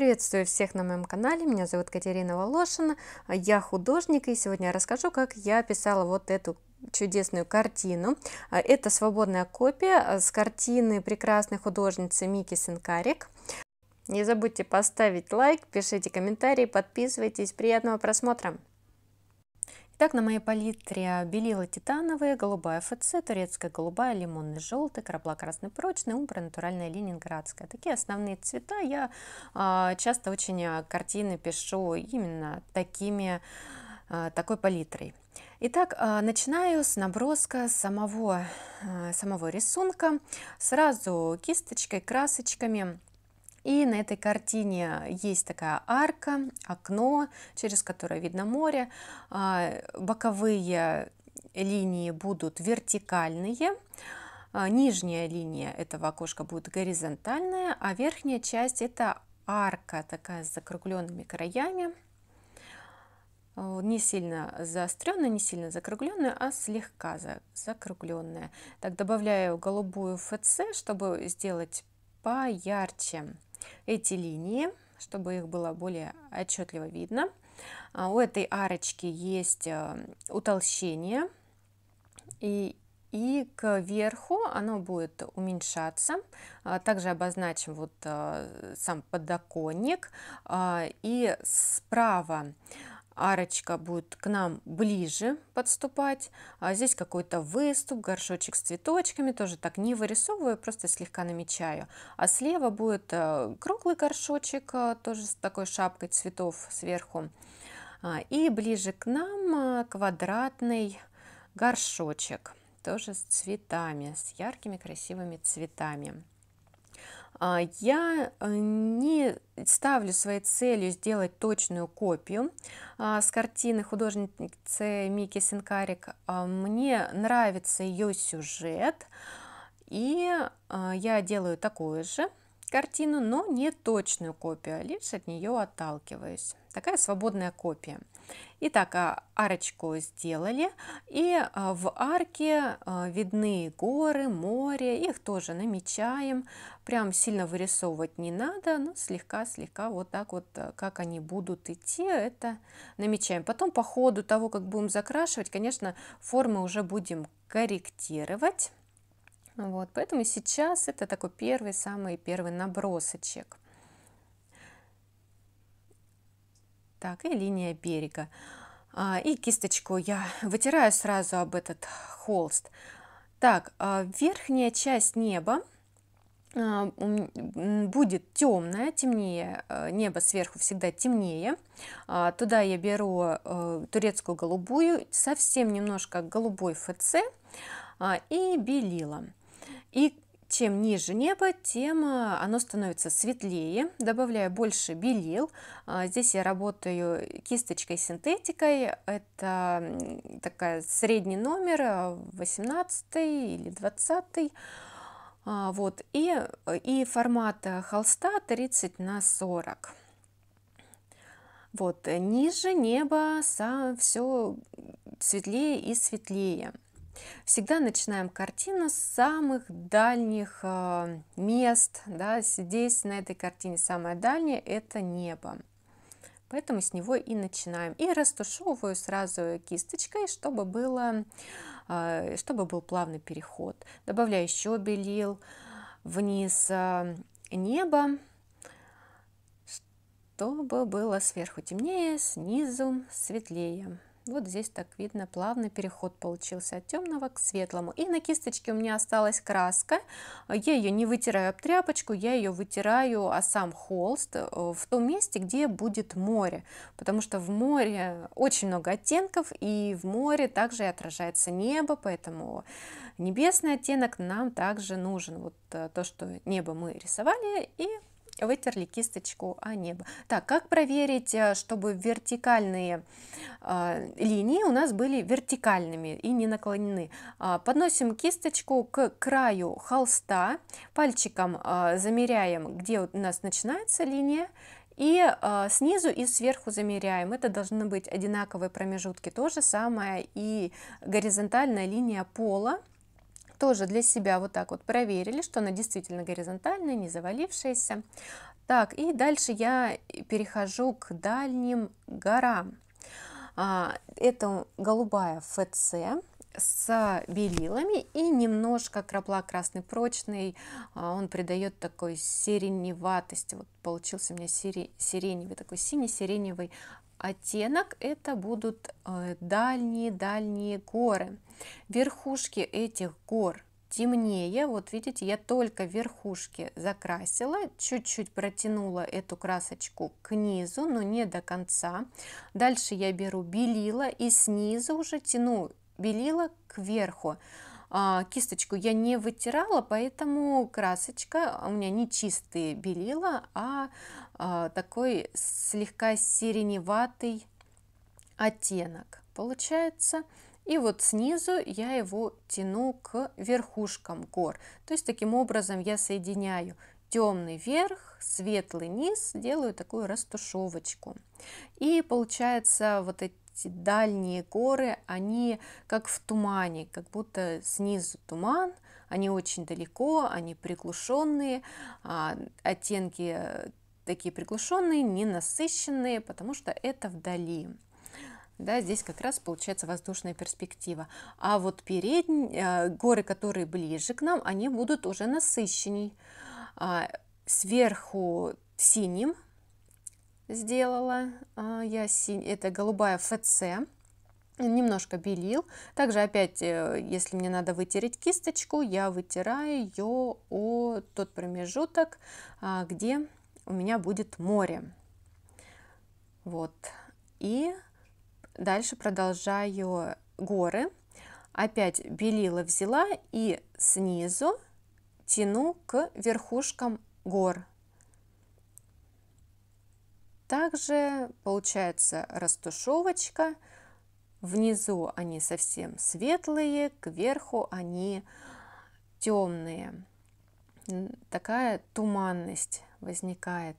Приветствую всех на моем канале, меня зовут Катерина Волошина, а я художник и сегодня я расскажу, как я писала вот эту чудесную картину. А, это свободная копия а, с картины прекрасной художницы Мики Сенкарик. Не забудьте поставить лайк, пишите комментарии, подписывайтесь, приятного просмотра! Так на моей палитре белила титановые, голубая ФЦ, турецкая голубая, лимонный желтый, корабла красный прочный, умбра натуральная ленинградская. Такие основные цвета. Я э, часто очень а, картины пишу именно такими, э, такой палитрой. Итак, начинаю с наброска самого, самого рисунка. Сразу кисточкой, красочками и на этой картине есть такая арка, окно, через которое видно море. А, боковые линии будут вертикальные. А, нижняя линия этого окошка будет горизонтальная, а верхняя часть это арка такая с закругленными краями. Не сильно заостренная, не сильно закругленная, а слегка закругленная. Так добавляю голубую ФЦ, чтобы сделать поярче эти линии, чтобы их было более отчетливо видно. А, у этой арочки есть э, утолщение, и, и к верху оно будет уменьшаться. А, также обозначим вот э, сам подоконник. А, и справа арочка будет к нам ближе подступать. А здесь какой-то выступ, горшочек с цветочками, тоже так не вырисовываю, просто слегка намечаю. А слева будет э, круглый горшочек, э, тоже с такой шапкой цветов сверху. А, и ближе к нам э, квадратный горшочек, тоже с цветами, с яркими красивыми цветами. А, я э, не ставлю своей целью сделать точную копию а, с картины художницы Мики Синкарик. А, мне нравится ее сюжет, и я делаю такую же картину, но не точную копию, а лишь от нее отталкиваюсь. Такая свободная копия. Итак, арочку сделали, и в арке видны горы, море, их тоже намечаем, прям сильно вырисовывать не надо, но слегка-слегка вот так вот, э, как они будут идти, это намечаем. Потом по ходу того, как будем закрашивать, конечно, формы уже будем корректировать. Вот, поэтому сейчас это такой первый, самый первый набросочек. Так, и линия берега. А, и кисточку я вытираю сразу об этот холст. Так, а, верхняя часть неба а, будет темное, темнее, э, небо сверху всегда темнее. А, туда я беру э, турецкую голубую, совсем немножко голубой ФЦ а, и белила. И чем ниже небо, тем э, оно становится светлее. Добавляю больше белил. Здесь я работаю кисточкой синтетикой. Это такая средний номер, 18 или 20. -й. А, вот. И, и формат э, холста 30 на 40. Вот. Ниже небо сам все светлее и светлее. Всегда начинаем картину с самых дальних э, мест. Да? Здесь на этой картине самое дальнее – это небо. Поэтому с него и начинаем. И растушевываю сразу кисточкой, чтобы, было, э, чтобы был плавный переход. Добавляю еще белил вниз э, неба, чтобы было сверху темнее, снизу светлее. Вот здесь так видно, плавный переход получился от темного к светлому. И на кисточке у меня осталась краска. Я ее не вытираю об тряпочку, я ее вытираю о сам холст э, в том месте, где будет море. Потому что в море очень много оттенков, и в море также и отражается небо, поэтому небесный оттенок нам также нужен. Вот э, то, что небо мы рисовали, и вытерли кисточку о небо. Так, как проверить, э, чтобы вертикальные э, линии у нас были вертикальными и не наклонены? Э, подносим кисточку к краю холста, пальчиком э, замеряем, где у нас начинается линия, и э, снизу и сверху замеряем. Это должны быть одинаковые промежутки. То же самое и горизонтальная линия пола тоже для себя вот так вот проверили, что она действительно горизонтальная, не завалившаяся. Так, и дальше я перехожу к дальним горам. А, это голубая ФЦ с белилами и немножко крапла красный прочный, а, он придает такой сиреневатости, вот получился у меня сири, сиреневый, такой синий-сиреневый оттенок это будут дальние-дальние э, горы. Верхушки этих гор темнее, вот видите, я только верхушки закрасила, чуть-чуть протянула эту красочку к низу, но не до конца. Дальше я беру белила и снизу уже тяну белила кверху. верху а, кисточку я не вытирала, поэтому красочка у меня не чистые белила, а, а такой слегка сиреневатый оттенок получается. И вот снизу я его тяну к верхушкам гор. То есть таким образом я соединяю темный верх, светлый низ, делаю такую растушевочку. И получается вот эти эти дальние горы, они как в тумане, как будто снизу туман, они очень далеко, они приглушенные, а, оттенки э, такие приглушенные, ненасыщенные, потому что это вдали. Да, здесь как раз получается воздушная перспектива. А вот передние, э, горы, которые ближе к нам, они будут уже насыщенней. А, сверху синим сделала. А, я синь, это голубая ФЦ. Немножко белил. Также опять, э, если мне надо вытереть кисточку, я вытираю ее о тот промежуток, а, где у меня будет море. Вот. И дальше продолжаю горы. Опять белила взяла и снизу тяну к верхушкам гор также получается растушевочка. Внизу они совсем светлые, кверху они темные. Такая туманность возникает.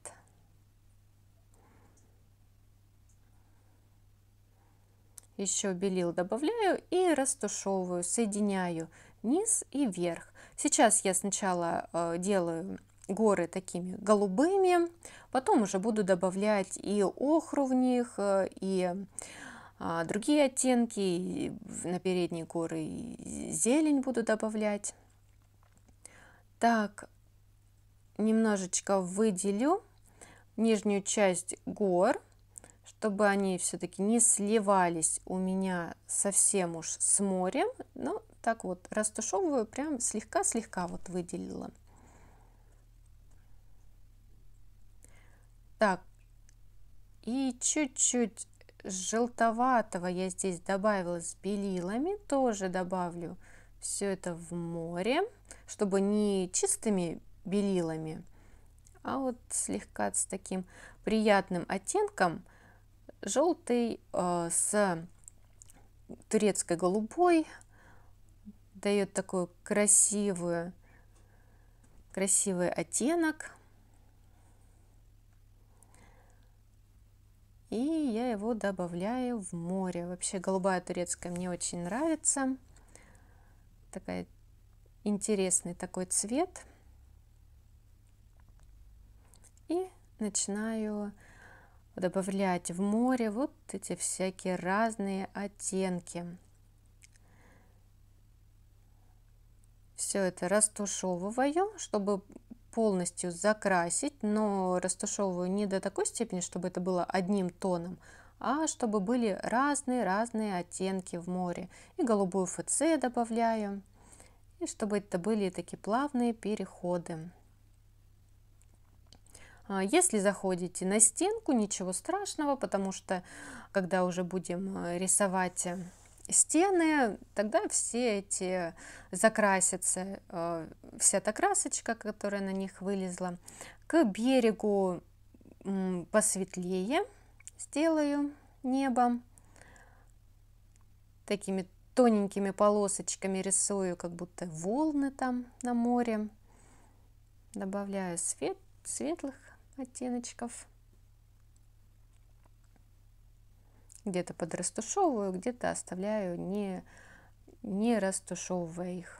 Еще белил добавляю и растушевываю, соединяю низ и верх. Сейчас я сначала э, делаю горы такими голубыми. Потом уже буду добавлять и охру в них, э, и а, другие оттенки, на передние горы и зелень буду добавлять. Так, немножечко выделю нижнюю часть гор, чтобы они все-таки не сливались у меня совсем уж с морем. Но ну, так вот растушевываю, прям слегка-слегка вот выделила. Так, и чуть-чуть желтоватого я здесь добавила с белилами, тоже добавлю все это в море, чтобы не чистыми белилами, а вот слегка с таким приятным оттенком, желтый э, с турецкой голубой, дает такой красивый, красивый оттенок. И я его добавляю в море. Вообще голубая турецкая мне очень нравится. такой интересный такой цвет. И начинаю добавлять в море вот эти всякие разные оттенки. Все это растушевываю, чтобы полностью закрасить, но растушевываю не до такой степени, чтобы это было одним тоном, а чтобы были разные-разные оттенки в море. И голубую ФЦ добавляю, и чтобы это были такие плавные переходы. А, если заходите на стенку, ничего страшного, потому что когда уже будем э, рисовать э, стены, тогда все эти закрасятся, э, вся эта красочка, которая на них вылезла. К берегу посветлее сделаю небо. Такими тоненькими полосочками рисую, как будто волны там на море. Добавляю свет, светлых оттеночков. где-то подрастушевываю, где-то оставляю не, не растушевывая их.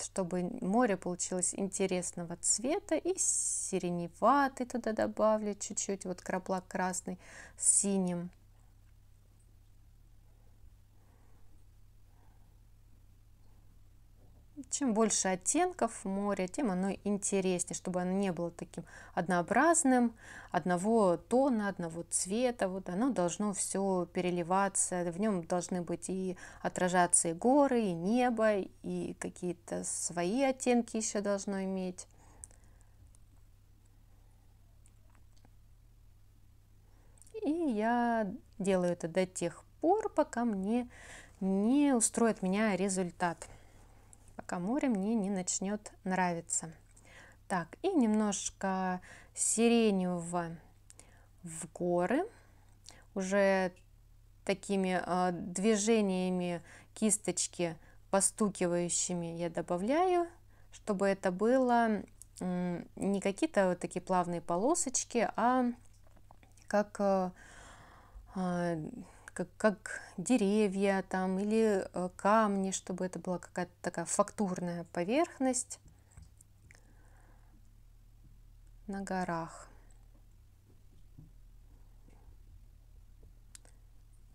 чтобы море получилось интересного цвета и сиреневатый туда добавлю чуть-чуть, вот краплак красный с синим. Чем больше оттенков моря, тем оно интереснее, чтобы оно не было таким однообразным, одного тона, одного цвета. Вот оно должно все переливаться, в нем должны быть и отражаться и горы, и небо, и какие-то свои оттенки еще должно иметь. И я делаю это до тех пор, пока мне не устроит меня результат пока море мне не начнет нравиться. Так, и немножко сиреневого в горы, уже такими э, движениями кисточки постукивающими я добавляю, чтобы это было э, не какие-то вот такие плавные полосочки, а как э, как, как деревья там, или э, камни, чтобы это была какая-то такая фактурная поверхность на горах.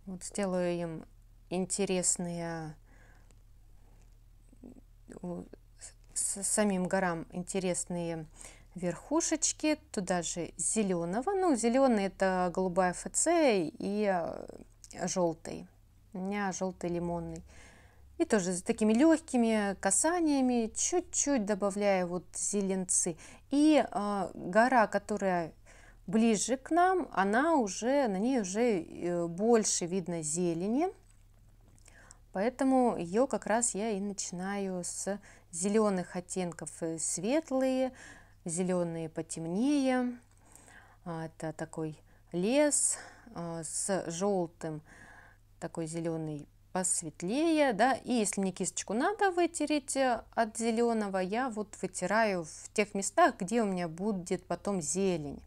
Вот сделаю им интересные с самим горам интересные верхушечки, туда же зеленого. Ну, зеленый это голубая ФЦ и э, желтый. У меня желтый лимонный. И тоже с такими легкими касаниями, чуть-чуть добавляя вот зеленцы. И э, гора, которая ближе к нам, она уже, на ней уже э, больше видно зелени. Поэтому ее как раз я и начинаю с зеленых оттенков. Э, светлые, зеленые потемнее. А, это такой лес, Э, с желтым, такой зеленый посветлее, да, и если мне кисточку надо вытереть э, от зеленого, я вот вытираю в тех местах, где у меня будет потом зелень.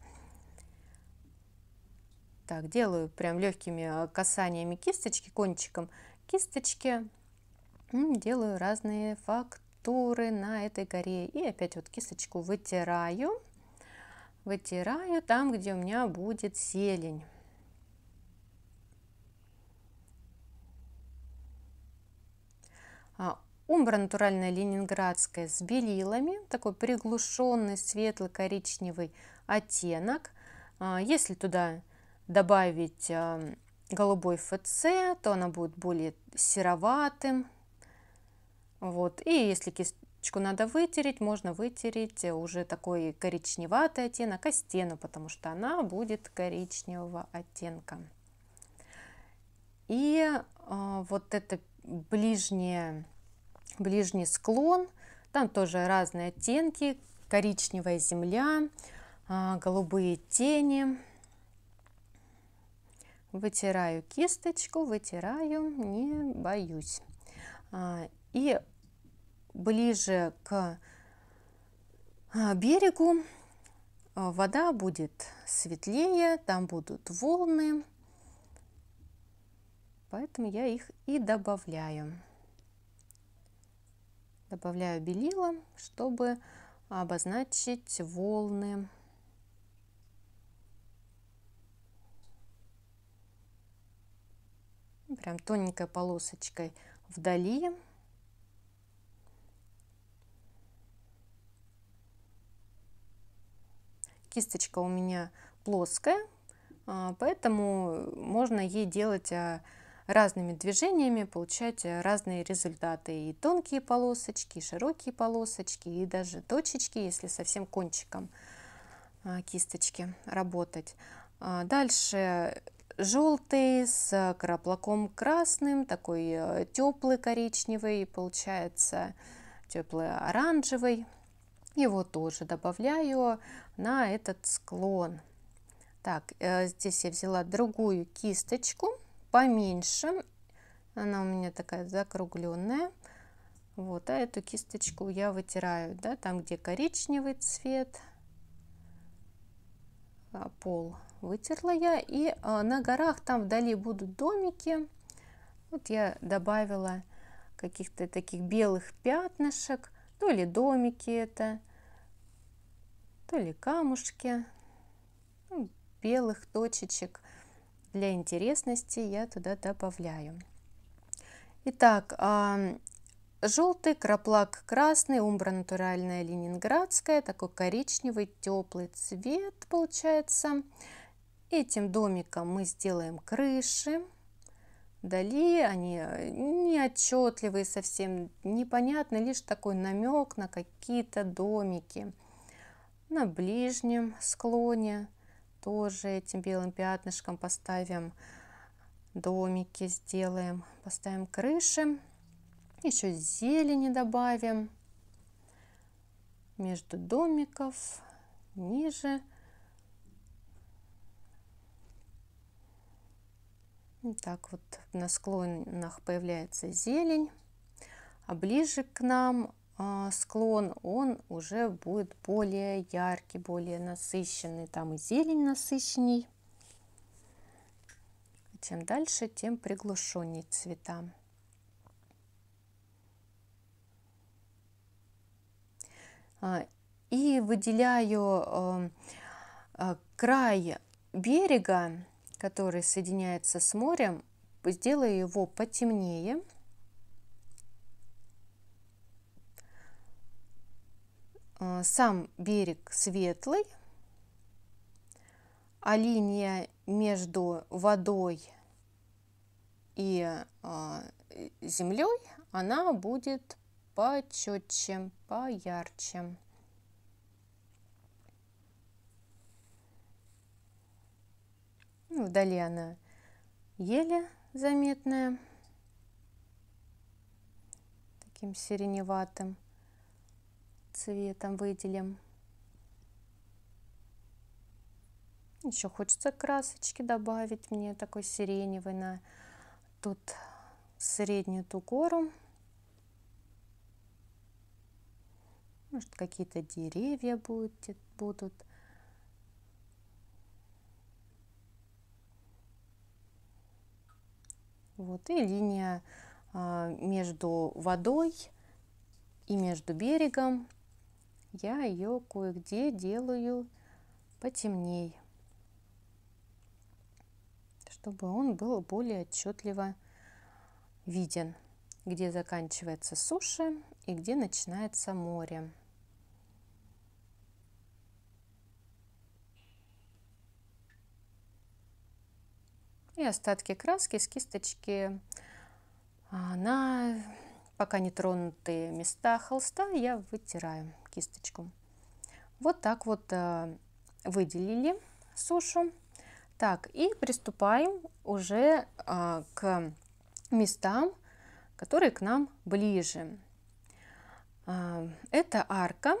Так, делаю прям легкими э, касаниями кисточки, кончиком кисточки, делаю разные фактуры на этой горе, и опять вот кисточку вытираю, вытираю там, где у меня будет зелень. А, Умбра натуральная ленинградская с белилами, такой приглушенный светло-коричневый оттенок. А, если туда добавить а, голубой ФЦ, то она будет более сероватым. Вот. И если кисточку надо вытереть, можно вытереть уже такой коричневатый оттенок, а стену, потому что она будет коричневого оттенка. И вот это ближние, ближний склон. Там тоже разные оттенки, коричневая земля, а, голубые тени. Вытираю кисточку, вытираю, не боюсь. А, и ближе к а, берегу вода будет светлее, там будут волны, поэтому я их и добавляю. Добавляю белила, чтобы обозначить волны. Прям тоненькой полосочкой вдали. Кисточка у меня плоская, а, поэтому можно ей делать а, разными движениями получать э, разные результаты. И тонкие полосочки, и широкие полосочки, и даже точечки, если совсем кончиком а, кисточки работать. А, дальше желтый с э, краплаком красным, такой э, теплый коричневый, получается теплый оранжевый. Его тоже добавляю на этот склон. Так, здесь я взяла другую кисточку поменьше. Она у меня такая закругленная. Вот, а эту кисточку я вытираю, да, там, где коричневый цвет, а, пол вытерла я. И а, на горах там вдали будут домики. Вот я добавила каких-то таких белых пятнышек, то ли домики это, то ли камушки, ну, белых точечек для интересности я туда добавляю. Итак, желтый, краплак красный, умбра натуральная ленинградская, такой коричневый, теплый цвет получается. Этим домиком мы сделаем крыши. Вдали они э, неотчетливые совсем, непонятны, лишь такой намек на какие-то домики. На ближнем склоне – тоже этим белым пятнышком поставим домики, сделаем, поставим крыши, еще зелени добавим между домиков, ниже. Так вот на склонах появляется зелень, а ближе к нам а, склон, он уже будет более яркий, более насыщенный. Там и зелень насыщенней. Чем дальше, тем приглушеннее цвета. А, и выделяю а, край берега, который соединяется с морем, сделаю его потемнее – Э, сам берег светлый, а линия между водой и э, землей, она будет почетче, поярче. Ну, вдали она еле заметная, таким сиреневатым цветом выделим. Еще хочется красочки добавить мне такой сиреневый на тут среднюю ту гору. Может, какие-то деревья будут. будут. Вот, и линия а, между водой и между берегом я ее кое-где делаю потемней, чтобы он был более отчетливо виден, где заканчивается суша и где начинается море. И остатки краски с кисточки а, на пока не тронутые места холста я вытираю кисточку. Вот так вот э, выделили сушу. Так, и приступаем уже э, к местам, которые к нам ближе. Э, это арка.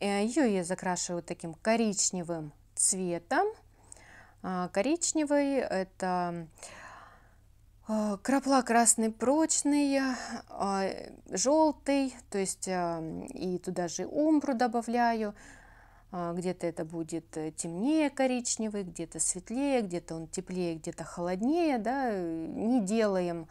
Ее я закрашиваю таким коричневым цветом. Коричневый – это а, Крапла красный прочный, а, желтый, то есть а, и туда же умбру добавляю. Где-то это будет темнее коричневый, где-то светлее, где-то он теплее, где-то холоднее. Да? Не делаем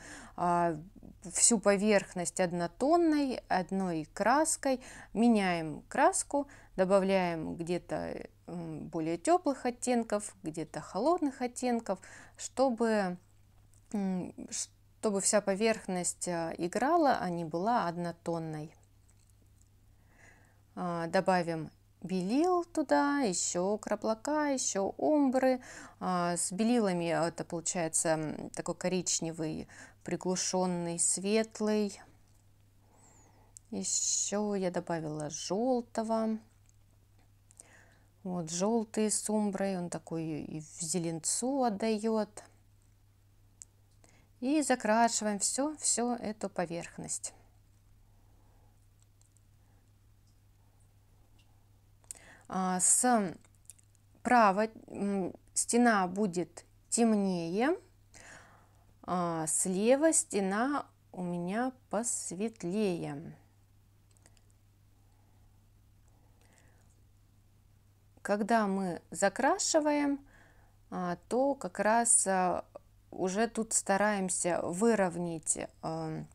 всю поверхность однотонной, одной краской. Меняем краску, добавляем где-то более теплых оттенков, где-то холодных оттенков, чтобы чтобы вся поверхность а, играла, а не была однотонной. А, добавим белил туда, еще краплака, еще омбры. А, с белилами это получается такой коричневый, приглушенный, светлый. Еще я добавила желтого. Вот желтый с умброй, он такой и в зеленцу отдает. И закрашиваем все, всю эту поверхность. А, с правой стена будет темнее, а слева стена у меня посветлее. Когда мы закрашиваем, а, то как раз а, уже тут стараемся выровнять эм,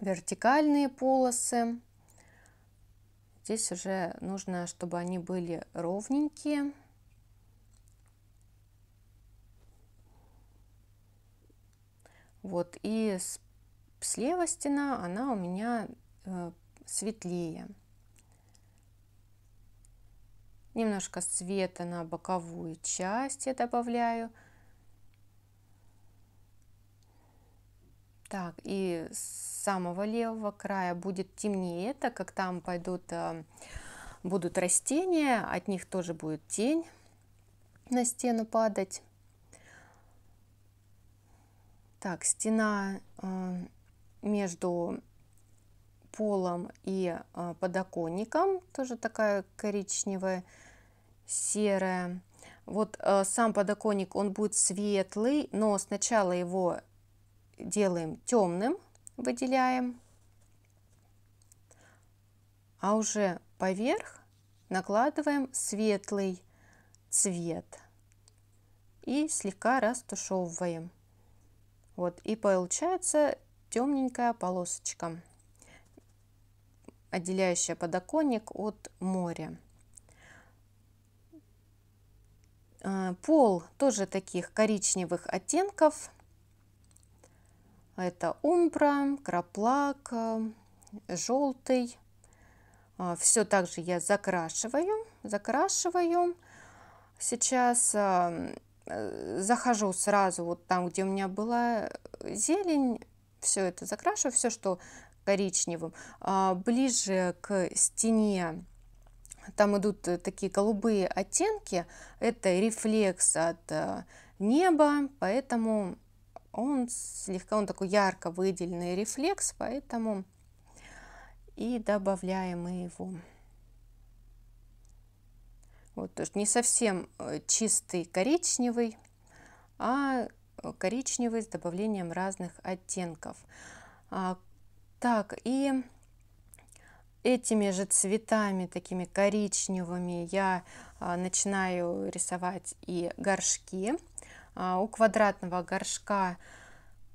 вертикальные полосы. Здесь уже нужно, чтобы они были ровненькие. Вот, и слева стена, она у меня э, светлее. Немножко света на боковую часть я добавляю. Так, и с самого левого края будет темнее, это, как там пойдут, э, будут растения, от них тоже будет тень на стену падать. Так, стена э, между полом и э, подоконником, тоже такая коричневая, серая. Вот сам подоконник, он будет светлый, но сначала его делаем темным, выделяем, а уже поверх накладываем светлый цвет и слегка растушевываем. Вот, и получается темненькая полосочка, отделяющая подоконник от моря. Э, пол тоже таких коричневых оттенков, это умбра, краплак, желтый. А, все также я закрашиваю, закрашиваю. Сейчас а, э, захожу сразу вот там, где у меня была зелень, все это закрашиваю, все, что коричневым. А, ближе к стене там идут э, такие голубые оттенки, это рефлекс от э, неба, поэтому он слегка, он такой ярко выделенный рефлекс, поэтому и добавляем мы его. Вот, то есть не совсем э, чистый коричневый, а э, коричневый с добавлением разных оттенков. А, так, и этими же цветами, такими коричневыми, я а, начинаю рисовать и горшки. А, у квадратного горшка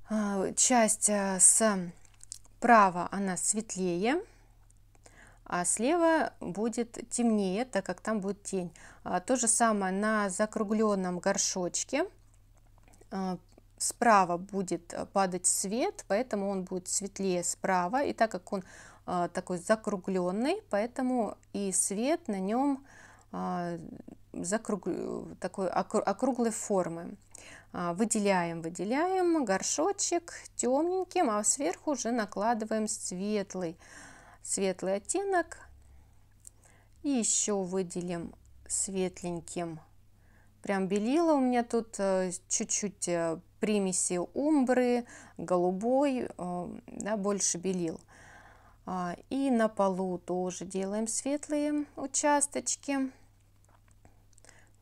а, часть а, с справа она светлее, а слева будет темнее, так как там будет тень. То же самое на закругленном горшочке. Справа будет падать свет, поэтому он будет светлее справа. И так как он такой закругленный, поэтому и свет на нем закруг... такой округлой формы. А, выделяем, выделяем горшочек темненьким, а сверху уже накладываем светлый, светлый оттенок. И еще выделим светленьким. Прям белила у меня тут э, чуть-чуть э, примеси умбры, голубой, э, да, больше белил. А, и на полу тоже делаем светлые участочки.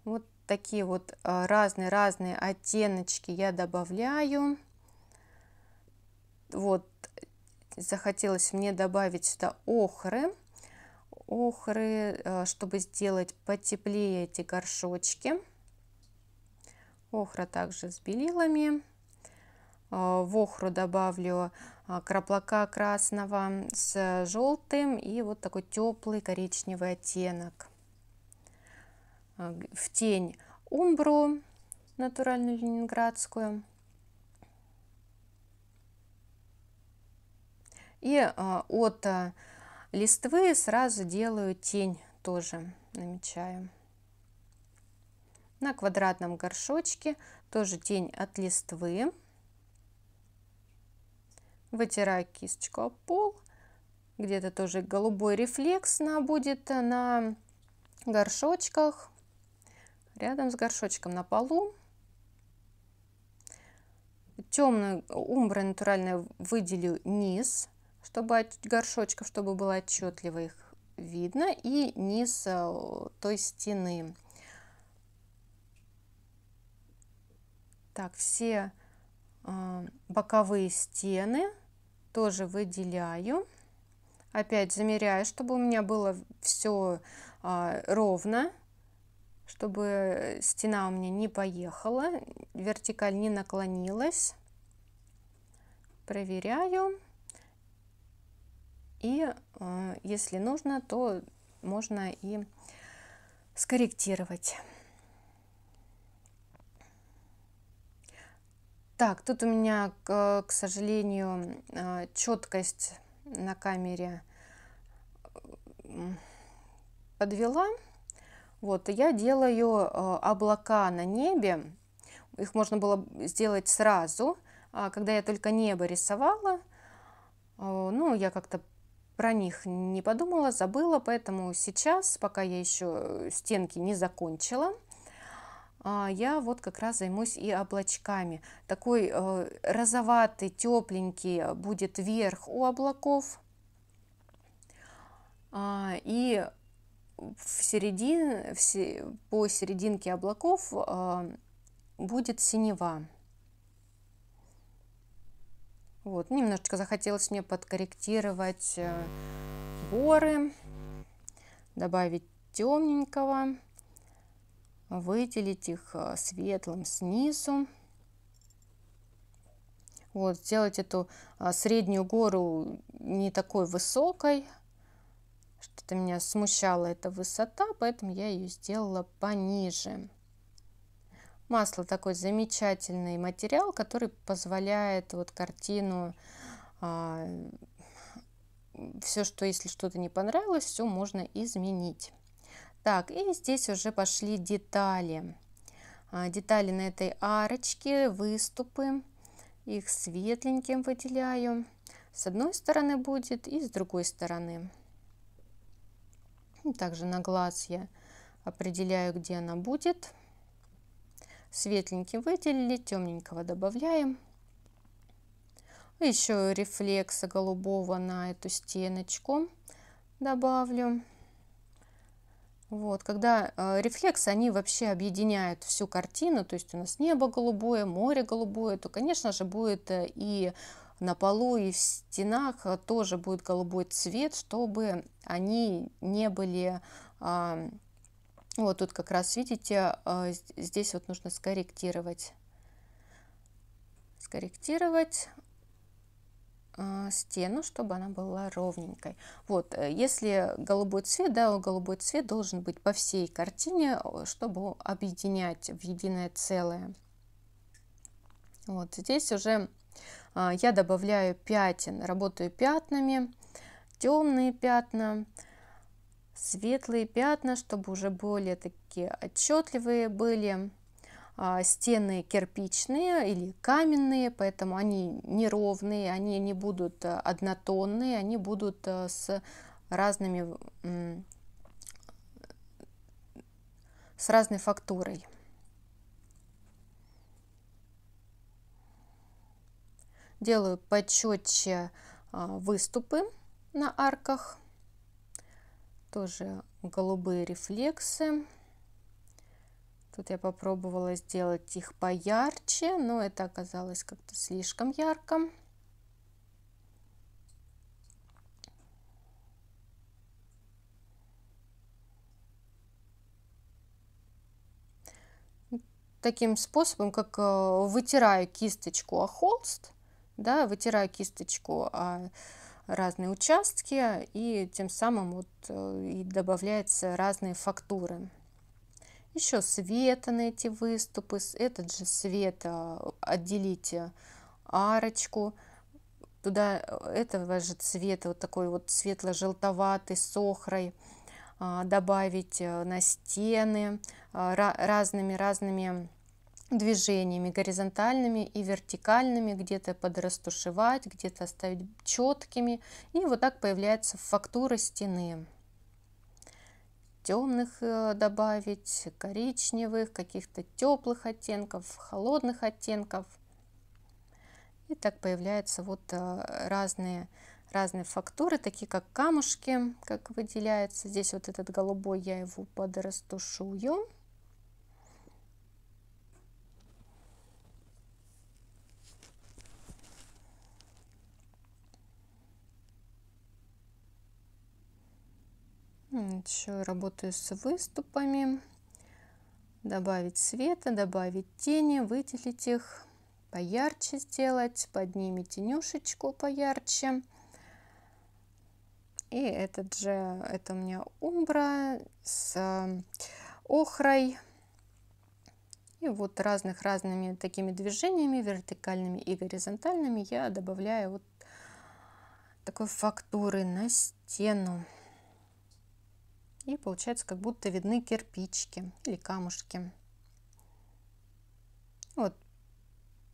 Вот такие вот а, разные-разные оттеночки я добавляю. Вот, захотелось мне добавить сюда охры. Охры, а, чтобы сделать потеплее эти горшочки. Охра также с белилами. А, в охру добавлю краплака красного с желтым и вот такой теплый коричневый оттенок. Э, в тень умбру натуральную ленинградскую. И э, от э, листвы сразу делаю тень тоже, намечаю. На квадратном горшочке тоже тень от листвы. Вытираю кисточку о пол. Где-то тоже голубой рефлекс на будет на горшочках рядом с горшочком на полу. Темную умброй натурально выделю низ, чтобы от горшочков, чтобы было отчетливо их видно, и низ э, той стены. Так, все э, боковые стены тоже выделяю. Опять замеряю, чтобы у меня было все э, ровно чтобы стена у меня не поехала, вертикаль не наклонилась. Проверяю. И э, если нужно, то можно и скорректировать. Так, тут у меня, к, сожалению, э, четкость на камере подвела. Вот, я делаю э, облака на небе, их можно было сделать сразу, а когда я только небо рисовала, э, ну, я как-то про них не подумала, забыла, поэтому сейчас, пока я еще стенки не закончила, а, я вот как раз займусь и облачками. Такой э, розоватый, тепленький будет верх у облаков. А, и в середин, в, по серединке облаков э, будет синева. Вот, немножечко захотелось мне подкорректировать горы, э, добавить темненького, выделить их э, светлым снизу. Вот, сделать эту а, среднюю гору не такой высокой, что-то меня смущала эта высота, поэтому я ее сделала пониже. Масло такой замечательный материал, который позволяет вот картину а, все, что если что-то не понравилось, все можно изменить. Так, и здесь уже пошли детали. А, детали на этой арочке, выступы. Их светленьким выделяю. С одной стороны будет и с другой стороны. Ну, также на глаз я определяю, где она будет. Светленький выделили, темненького добавляем. Еще рефлекса голубого на эту стеночку добавлю. Вот, когда э, рефлексы, они вообще объединяют всю картину, то есть у нас небо голубое, море голубое, то, конечно же, будет э, и на полу и в стенах э, тоже будет голубой цвет, чтобы они не были... А, вот тут как раз видите, а, здесь вот нужно скорректировать. Скорректировать а, стену, чтобы она была ровненькой. Вот, э, если голубой цвет, да, голубой цвет должен быть по всей картине, чтобы объединять в единое целое. Вот здесь уже а, я добавляю пятен, работаю пятнами, темные пятна, светлые пятна, чтобы уже более такие отчетливые были. А, стены кирпичные или каменные, поэтому они неровные, они не будут э, однотонные, они будут э, с разными, с разной фактурой. делаю почетче а, выступы на арках. Тоже голубые рефлексы. Тут я попробовала сделать их поярче, но это оказалось как-то слишком ярко. Таким способом, как э, вытираю кисточку о холст, да, вытираю кисточку а разные участки, и тем самым вот э, и добавляются разные фактуры. Еще света на эти выступы, этот же свет а, отделите арочку, туда э, этого же цвета, вот такой вот светло-желтоватый с охрой, а, добавить э, на стены а, разными-разными движениями горизонтальными и вертикальными, где-то подрастушевать, где-то оставить четкими. И вот так появляется фактура стены. Темных э, добавить, коричневых, каких-то теплых оттенков, холодных оттенков. И так появляются вот э, разные, разные фактуры, такие как камушки, как выделяется. Здесь вот этот голубой я его подрастушую. Еще работаю с выступами. Добавить света, добавить тени, выделить их, поярче сделать, подними тенюшечку поярче. И этот же, это у меня умбра с э, охрой. И вот разных разными такими движениями, вертикальными и горизонтальными, я добавляю вот такой фактуры на стену. И получается, как будто видны кирпичики или камушки. Вот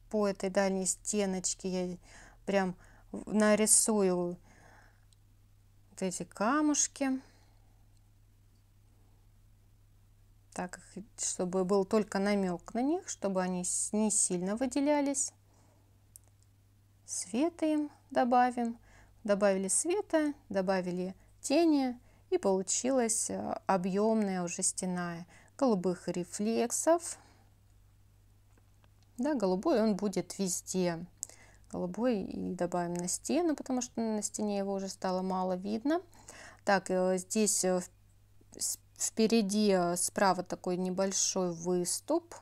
по этой дальней стеночке я прям нарисую вот эти камушки. Так, чтобы был только намек на них, чтобы они не сильно выделялись. Света им добавим. Добавили света, добавили тени и получилась э, объемная уже стена голубых рефлексов. Да, голубой он будет везде. Голубой и добавим на стену, потому что на стене его уже стало мало видно. Так, э, здесь э, впереди справа такой небольшой выступ.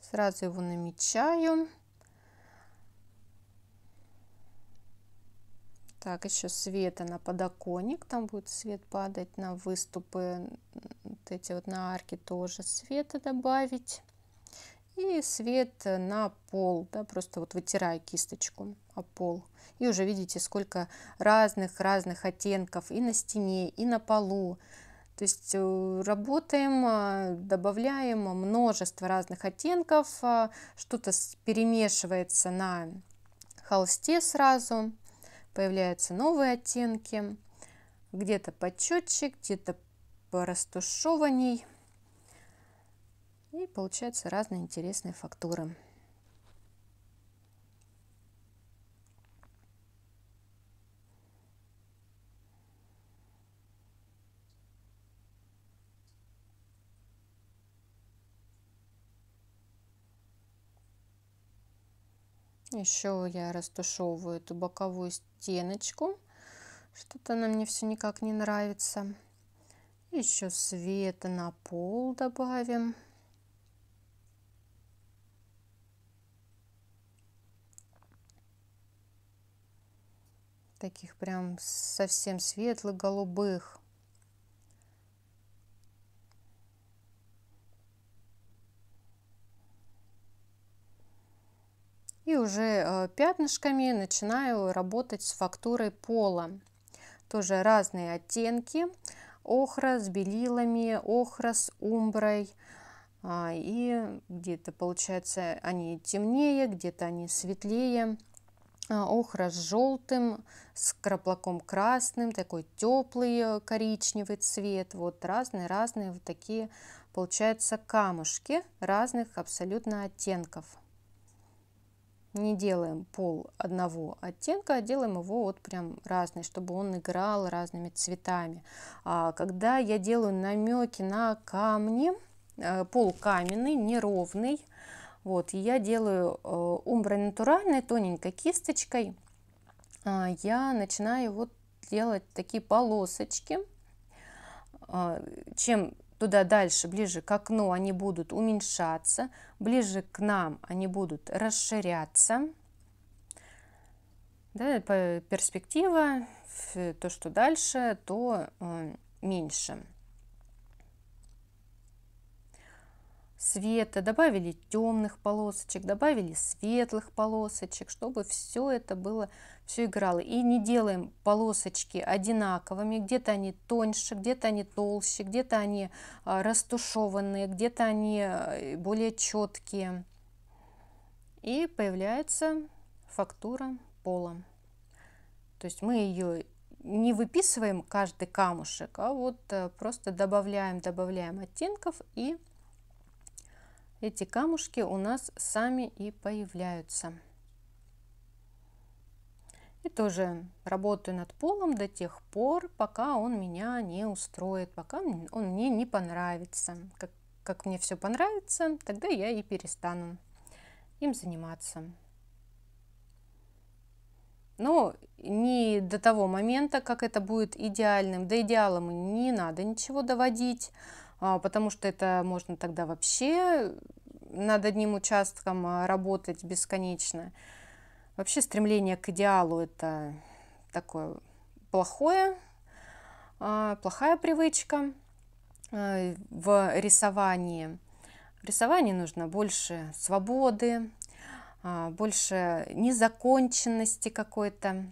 Сразу его намечаю. Так, еще света на подоконник, там будет свет падать на выступы, вот эти вот на арки тоже света добавить. И свет на пол, да, просто вот вытирая кисточку о пол. И уже видите, сколько разных-разных оттенков и на стене, и на полу. То есть э, работаем, а, добавляем множество разных оттенков, а, что-то перемешивается на холсте сразу появляются новые оттенки, где-то подчетче, где-то порастушеванней. И получаются разные интересные фактуры. Еще я растушевываю эту боковую стеночку. Что-то она мне все никак не нравится. Еще света на пол добавим. Таких прям совсем светлых голубых. И уже э, пятнышками начинаю работать с фактурой пола. Тоже разные оттенки. Охра с белилами, охра с умброй. А, и где-то, получается, они темнее, где-то они светлее. А, охра с желтым, с краплаком красным, такой теплый э, коричневый цвет. Вот разные-разные вот такие, получается, камушки разных абсолютно оттенков не делаем пол одного оттенка, а делаем его вот прям разный, чтобы он играл разными цветами. А когда я делаю намеки на камни, э, пол каменный, неровный, вот, я делаю э, умбра натуральной, тоненькой кисточкой, а, я начинаю вот делать такие полосочки, а, чем туда дальше, ближе к окну, они будут уменьшаться, ближе к нам они будут расширяться. Да, перспектива, то, что дальше, то э, меньше. света, добавили темных полосочек, добавили светлых полосочек, чтобы все это было, все играло. И не делаем полосочки одинаковыми, где-то они тоньше, где-то они толще, где-то они а, растушеванные, где-то они э, более четкие. И появляется фактура пола. То есть мы ее не выписываем каждый камушек, а вот э, просто добавляем, добавляем оттенков и эти камушки у нас сами и появляются. И тоже работаю над полом до тех пор, пока он меня не устроит, пока он мне не понравится. Как, как мне все понравится, тогда я и перестану им заниматься. Но не до того момента, как это будет идеальным. До идеала не надо ничего доводить. А, потому что это можно тогда вообще над одним участком а, работать бесконечно. Вообще стремление к идеалу это такое плохое, а, плохая привычка в рисовании. В рисовании нужно больше свободы, больше незаконченности какой-то.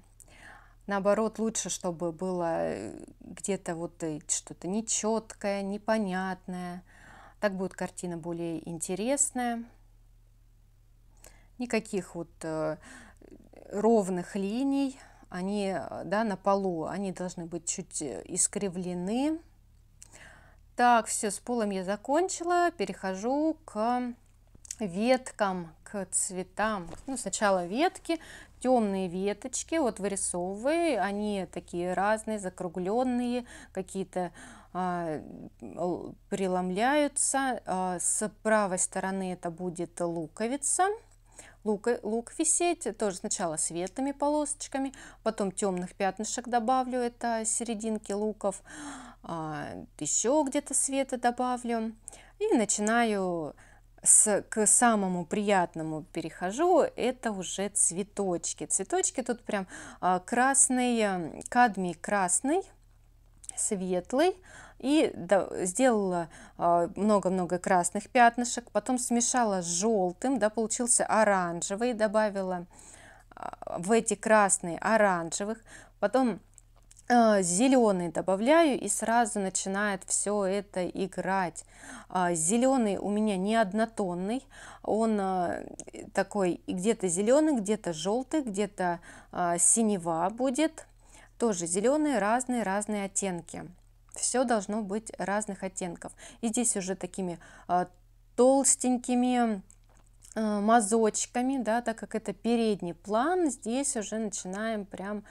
Наоборот, лучше, чтобы было э, где-то вот э, что-то нечеткое, непонятное. Так будет картина более интересная. Никаких вот э, ровных линий, они да, на полу, они должны быть чуть искривлены. Так, все, с полом я закончила, перехожу к веткам, к цветам. Ну, сначала ветки, темные веточки, вот вырисовываю, они такие разные, закругленные, какие-то а, преломляются. А, с правой стороны это будет луковица. Лук, лук висеть, тоже сначала светлыми полосочками, потом темных пятнышек добавлю, это серединки луков, а, еще где-то света добавлю и начинаю с, к самому приятному перехожу, это уже цветочки. Цветочки тут прям а, красный, кадмий красный, светлый, и да, сделала а, много-много э, красных пятнышек, потом смешала с желтым, да, получился оранжевый, добавила э, в эти красные оранжевых, потом Э, зеленый добавляю и сразу начинает все это играть. А, зеленый у меня не однотонный, он э, такой где-то зеленый, где-то желтый, где-то а, синева будет. Тоже зеленые, разные-разные оттенки. Все должно быть разных оттенков. И здесь уже такими а, толстенькими э, мазочками, да, так как это передний план, здесь уже начинаем прям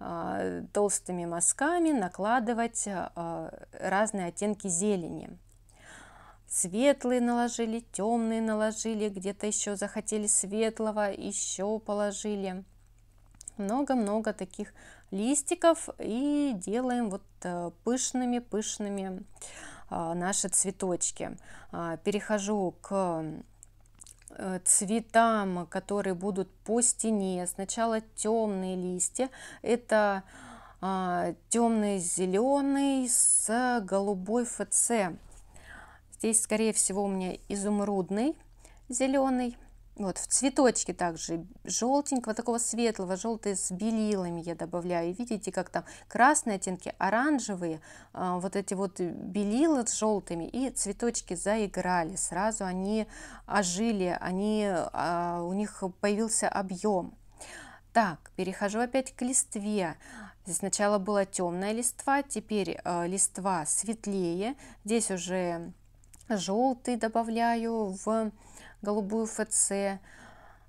Э, толстыми мазками накладывать э, разные оттенки зелени. Светлые наложили, темные наложили, где-то еще захотели светлого, еще положили. Много-много таких листиков и делаем вот пышными-пышными э, наши цветочки. Перехожу к Э, цветам, которые будут по стене. Сначала темные листья, это а, темный зеленый с голубой ФЦ. Здесь, скорее всего, у меня изумрудный зеленый. Вот, в цветочки также желтенького, такого светлого, желтые с белилами я добавляю. видите, как там красные оттенки, оранжевые, а, вот эти вот белилы с желтыми, и цветочки заиграли. Сразу они ожили, они, а, у них появился объем. Так, перехожу опять к листве. Здесь сначала была темная листва, теперь э, листва светлее. Здесь уже желтый добавляю в голубую ФЦ,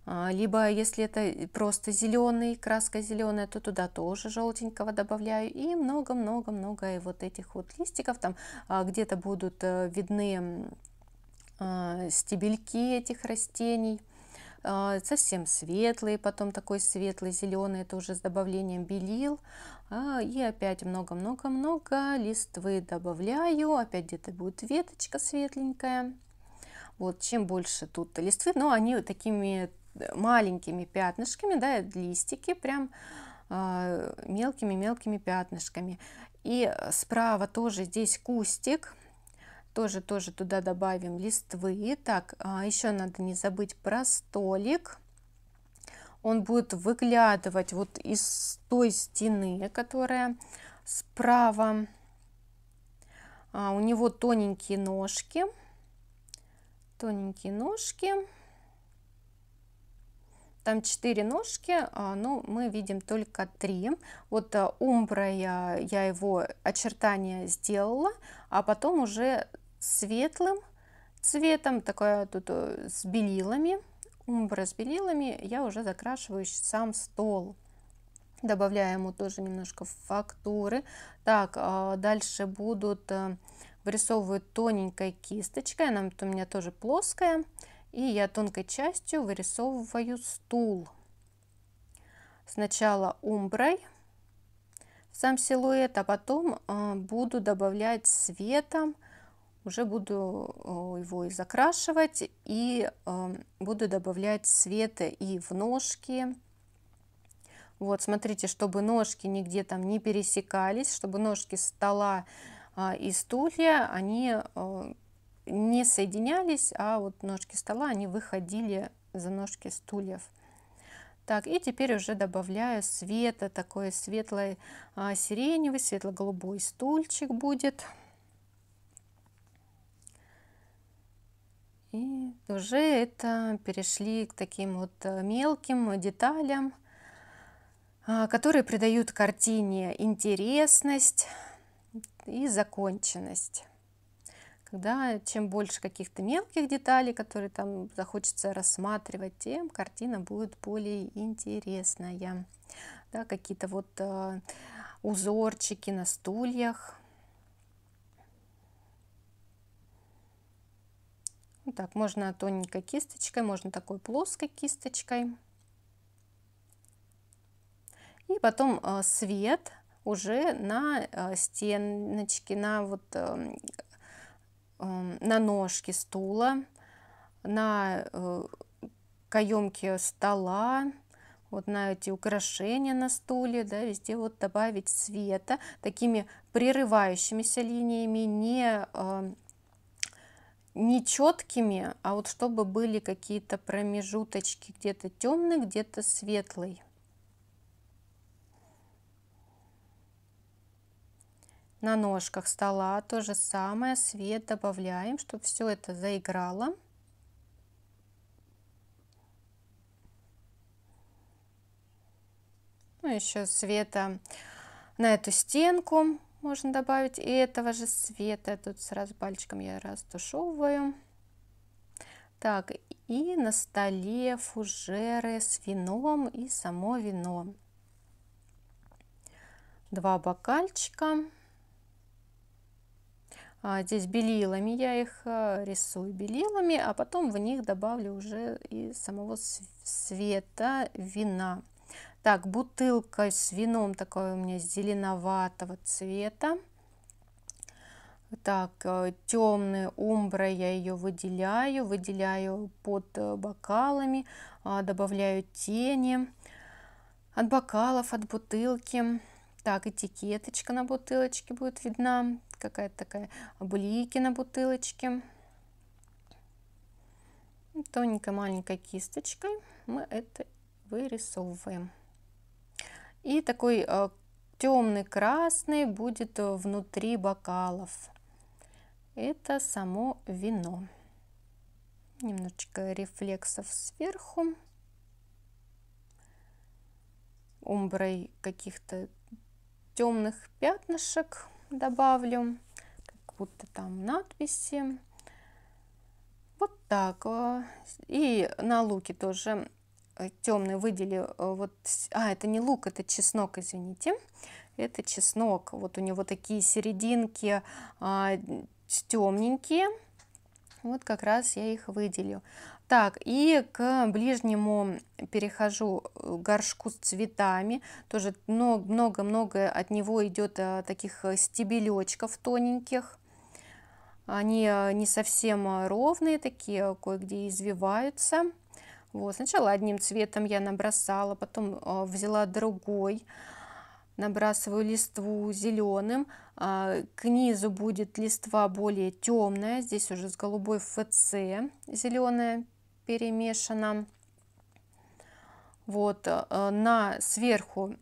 а, либо если это просто зеленый, краска зеленая, то туда тоже желтенького добавляю. И много-много-много вот этих вот листиков. Там а, где-то будут э, видны а, стебельки этих растений. Совсем светлые, потом такой светлый зеленый, это уже с добавлением белил. А, и опять много-много-много листвы добавляю. Опять где-то будет веточка светленькая. Вот, чем больше тут листвы, но они такими э, маленькими пятнышками, да, листики прям а, мелкими-мелкими пятнышками. И справа тоже здесь кустик, тоже-тоже туда добавим листвы. Так, а, еще надо не забыть про столик он будет выглядывать вот из той стены, которая справа. А у него тоненькие ножки, тоненькие ножки. Там четыре ножки, а, но ну, мы видим только три. Вот а, умбра я, я его очертания сделала, а потом уже светлым цветом, такое тут э, с белилами умбра белилами я уже закрашиваю сам стол. Добавляю ему тоже немножко фактуры. Так, а, дальше будут, э, вырисовываю тоненькой кисточкой, она у меня тоже плоская. И я тонкой частью вырисовываю стул. Сначала умброй сам силуэт, а потом а, буду добавлять светом, уже буду э, его и закрашивать, и эм, буду добавлять света и в ножки. Вот, смотрите, чтобы ножки нигде там не пересекались, чтобы ножки стола а, и стулья, они э, не соединялись, а вот ножки стола, они выходили за ножки стульев. Так, и теперь уже добавляю света, такой светлой а, сиреневый, светло-голубой стульчик будет. И уже это перешли к таким вот э, мелким деталям, а, которые придают картине интересность и законченность. Когда чем больше каких-то мелких деталей, которые там захочется рассматривать, тем картина будет более интересная. Да, какие-то вот э, узорчики на стульях, Ну так, можно тоненькой кисточкой, можно такой плоской кисточкой. И потом э, свет уже на э, стеночки, на вот эм, э, на ножки стула, на каемке стола, вот на эти украшения на стуле, да, везде вот добавить света такими прерывающимися линиями, не не четкими, а вот чтобы были какие-то промежуточки, где-то темный, где-то светлый. На ножках стола то же самое, свет добавляем, чтобы все это заиграло. Ну, еще света на эту стенку. Можно добавить и этого же цвета. Тут сразу пальчиком я растушевываю. Так, и на столе фужеры с вином и само вино. Два бокальчика. А здесь белилами я их э, рисую белилами, а потом в них добавлю уже и самого света вина. Так, бутылка с вином такой у меня зеленоватого цвета. Так, э, темная умбра, я ее выделяю, выделяю под э, бокалами, а, добавляю тени от бокалов, от бутылки. Так, этикеточка на бутылочке будет видна, какая-то такая блики на бутылочке. Тоненькой маленькой кисточкой мы это вырисовываем. И такой э, темный красный будет э, внутри бокалов. Это само вино. Немножечко рефлексов сверху. Умброй каких-то темных пятнышек добавлю. Как будто там надписи. Вот так. Э, и на луке тоже темный выдели э, вот... А, это не лук, это чеснок, извините. Это чеснок. Вот у него такие серединки а, темненькие. Вот как раз я их выделю. Так, и к ближнему перехожу э, горшку с цветами. Тоже много-много от него идет э, таких стебелечков тоненьких. Они не совсем ровные, такие а кое-где извиваются. Вот. Сначала одним цветом я набросала, потом а, взяла другой, набрасываю листву зеленым. А, к низу будет листва более темная, здесь уже с голубой ФЦ зеленая перемешана. Вот, а, на сверху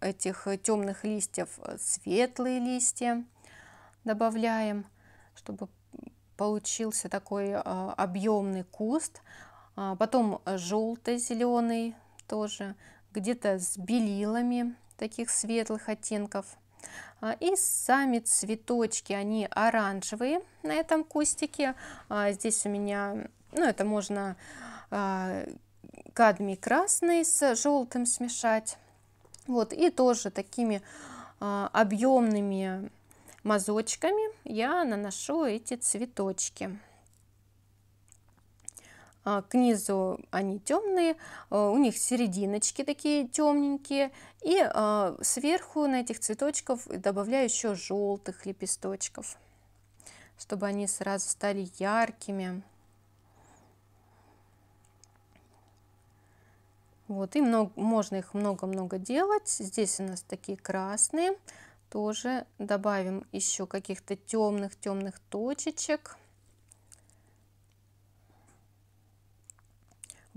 этих темных листьев светлые листья добавляем, чтобы получился такой объемный куст. А, потом э, желто зеленый тоже, где-то с белилами таких светлых оттенков. А, и сами цветочки, они оранжевые на этом кустике. А, здесь у меня, ну это можно кадмий красный с желтым смешать. Вот, и тоже такими объемными мазочками я наношу эти цветочки. А, к низу они темные, а, у них серединочки такие темненькие, и а, сверху на этих цветочков добавляю еще желтых лепесточков, чтобы они сразу стали яркими. Вот, и много, можно их много-много делать. Здесь у нас такие красные. Тоже добавим еще каких-то темных-темных точечек.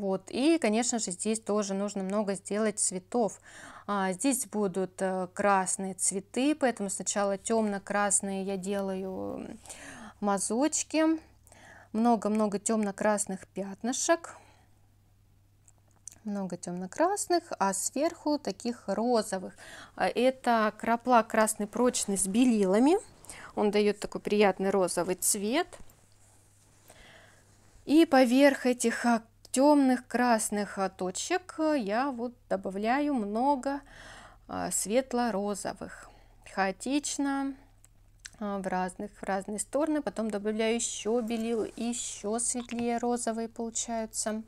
Вот. И, конечно же, здесь тоже нужно много сделать цветов. А, здесь будут э, красные цветы, поэтому сначала темно-красные я делаю мазочки. Много-много темно-красных пятнышек. Много темно-красных, а сверху таких розовых. А, это крапла красный прочный с белилами. Он дает такой приятный розовый цвет. И поверх этих а, темных красных а, точек э, я вот добавляю много а, светло-розовых. Хаотично, а, в разных в разные стороны. Потом добавляю еще белил, еще светлее розовые получаются.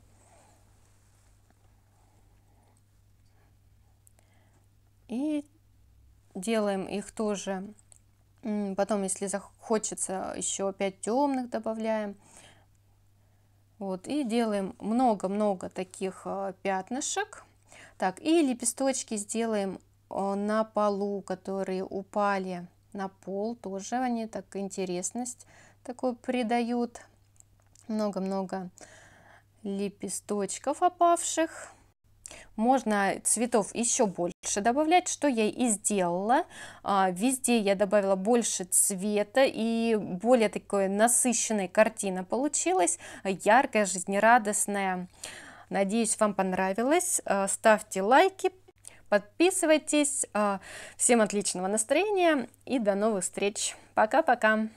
И делаем их тоже. Потом, если захочется, еще опять темных добавляем. Вот, и делаем много-много таких э, пятнышек. Так, и лепесточки сделаем э, на полу, которые упали на пол. Тоже они так интересность такой придают. Много-много лепесточков опавших. Можно цветов еще больше добавлять, что я и сделала. А, везде я добавила больше цвета и более такой насыщенная картина получилась, яркая, жизнерадостная. Надеюсь, вам понравилось. А, ставьте лайки, подписывайтесь. А, всем отличного настроения и до новых встреч. Пока-пока.